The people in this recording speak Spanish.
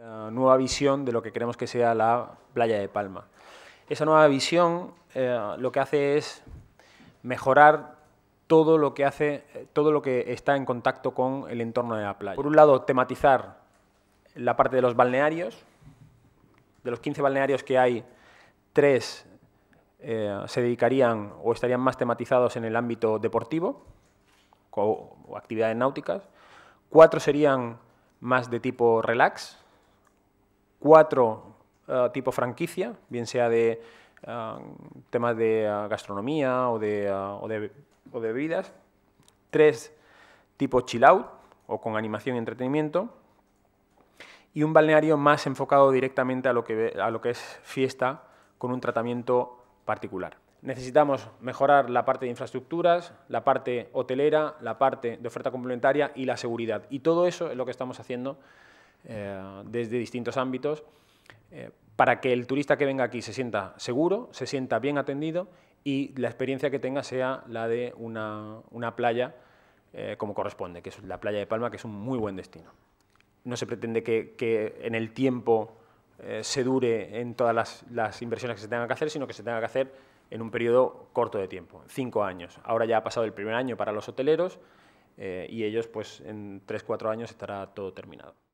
Eh, nueva visión de lo que queremos que sea la playa de Palma. Esa nueva visión eh, lo que hace es mejorar todo lo que hace, eh, todo lo que está en contacto con el entorno de la playa. Por un lado, tematizar la parte de los balnearios. De los 15 balnearios que hay, tres se dedicarían o estarían más tematizados en el ámbito deportivo o actividades náuticas. Cuatro serían más de tipo relax, cuatro eh, tipo franquicia, bien sea de eh, temas de eh, gastronomía o de, o de, bebidas, tres tipo chill out o con animación y entretenimiento, y un balneario más enfocado directamente a lo que, a lo que es fiesta con un tratamiento particular. Necesitamos mejorar la parte de infraestructuras, la parte hotelera, la parte de oferta complementaria y la seguridad. Y todo eso es lo que estamos haciendo eh, desde distintos ámbitos, eh, para que el turista que venga aquí se sienta seguro, se sienta bien atendido y la experiencia que tenga sea la de una, playa eh, como corresponde, que es la playa de Palma, que es un muy buen destino. No se pretende que, en el tiempo se dure en todas las, inversiones que se tengan que hacer, sino que se tenga que hacer en un periodo corto de tiempo, cinco años. Ahora ya ha pasado el primer año para los hoteleros y ellos, pues en tres, cuatro años estará todo terminado.